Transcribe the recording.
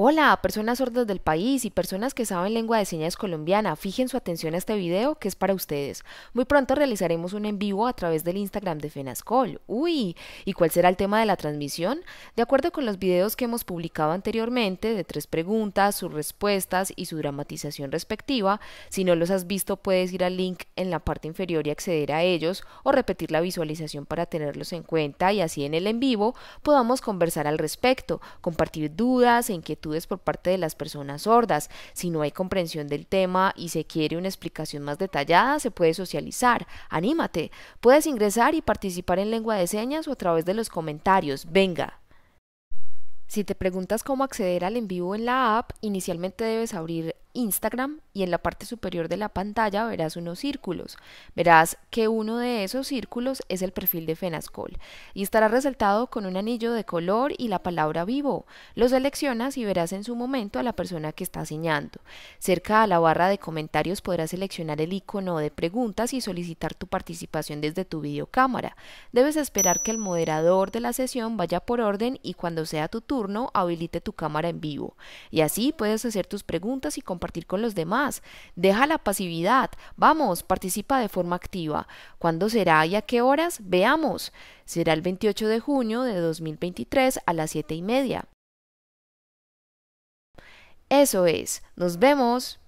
Hola, personas sordas del país y personas que saben lengua de señas colombiana, fijen su atención a este video que es para ustedes. Muy pronto realizaremos un en vivo a través del Instagram de FENASCOL. ¡Uy! ¿Y cuál será el tema de la transmisión? De acuerdo con los videos que hemos publicado anteriormente, de tres preguntas, sus respuestas y su dramatización respectiva, si no los has visto puedes ir al link en la parte inferior y acceder a ellos o repetir la visualización para tenerlos en cuenta y así en el en vivo podamos conversar al respecto, compartir dudas e inquietudes por parte de las personas sordas. Si no hay comprensión del tema y se quiere una explicación más detallada, se puede socializar. Anímate. Puedes ingresar y participar en lengua de señas o a través de los comentarios. Venga. Si te preguntas cómo acceder al en vivo en la app, inicialmente debes abrir Instagram y en la parte superior de la pantalla verás unos círculos. Verás que uno de esos círculos es el perfil de Fenascol y estará resaltado con un anillo de color y la palabra vivo. Lo seleccionas y verás en su momento a la persona que está señando. Cerca a la barra de comentarios podrás seleccionar el icono de preguntas y solicitar tu participación desde tu videocámara. Debes esperar que el moderador de la sesión vaya por orden y cuando sea tu turno habilite tu cámara en vivo. Y así puedes hacer tus preguntas y compartir con los demás. Deja la pasividad. Vamos, participa de forma activa. ¿Cuándo será y a qué horas? Veamos. Será el 28 de junio de 2023 a las 7 y media. Eso es. Nos vemos.